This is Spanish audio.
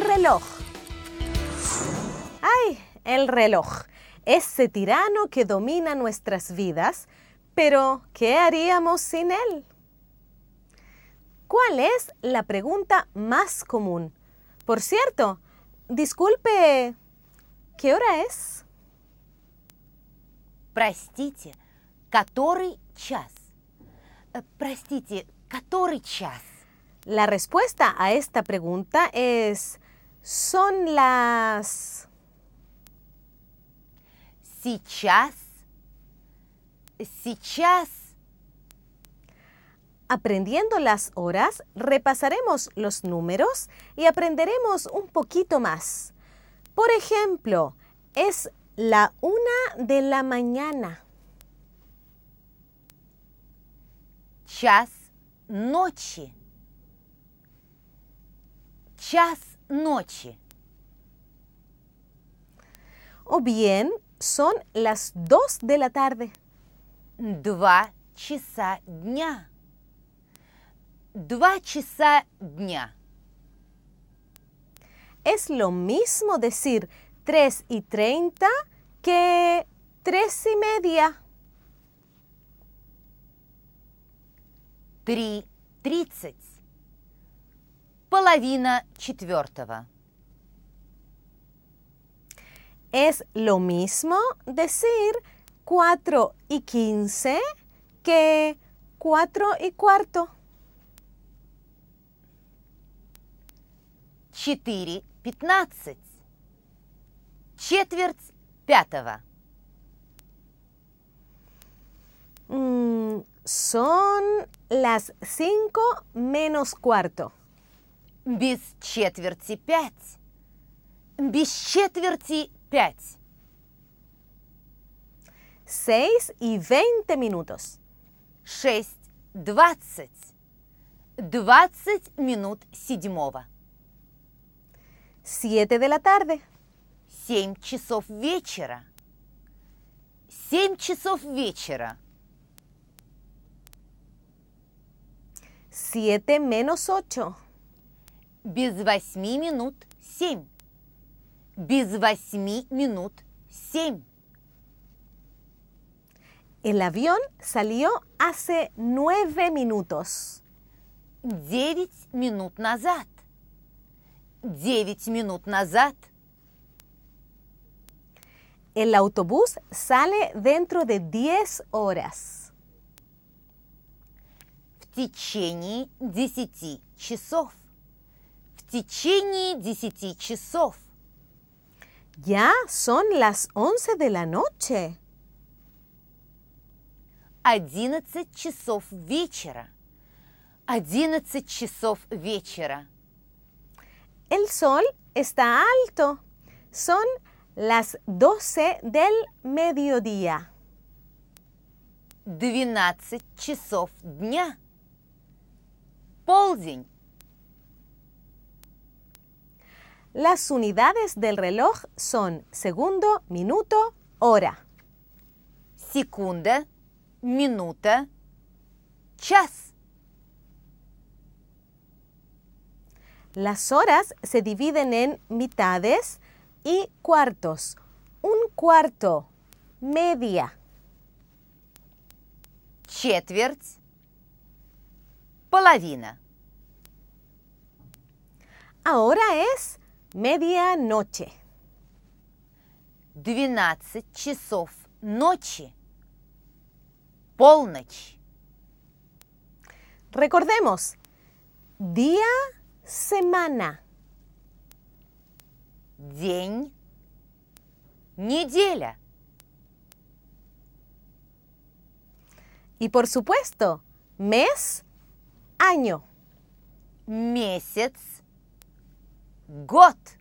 reloj. Ay, el reloj. Ese tirano que domina nuestras vidas, pero ¿qué haríamos sin él? ¿Cuál es la pregunta más común? Por cierto, disculpe, ¿qué hora es? Простите, который час? Э, простите, час? La respuesta a esta pregunta es son las... Сейчас. Сейчас. Aprendiendo las horas, repasaremos los números y aprenderemos un poquito más. Por ejemplo, es la una de la mañana. Chas, noche. Час noche. O bien son las 2 de la tarde. 2 часа 2 Два часа дня. Es lo mismo decir 3 y 30 que 3 y media. 3.30. Половина четвертого. Es lo mismo decir 4 y 15 que 4 y cuarto. 4 15. Четверть 5 son las 5 menos cuarto. без четверти пять. Без четверти пять. Seis y veinte minutos. Шесть двадцать. Двадцать минут седьмого. Siete de la tarde. Семь часов вечера. Семь часов вечера. Siete menos ocho. Без восьми минут семь. Без восьми минут семь. El avión salió hace nueve minutos. Девять минут назад. Девять минут назад. El autobús sale dentro de diez horas. В течение десяти часов течение десяти часов. Ya son las once de la noche. Одиннадцать часов вечера. Одиннадцать часов вечера. El sol está alto. Son las doce del mediodía. Двенадцать часов дня. Полдень. Las unidades del reloj son segundo, minuto, hora. Segunda, minuta, chas. Las horas se dividen en mitades y cuartos. Un cuarto, media. Четверть, половина. Ahora es Medianoche. 12 часов Noche. Polnoche. Recordemos, día, semana. День, неделя. Y por supuesto, mes, año. Месяц, gott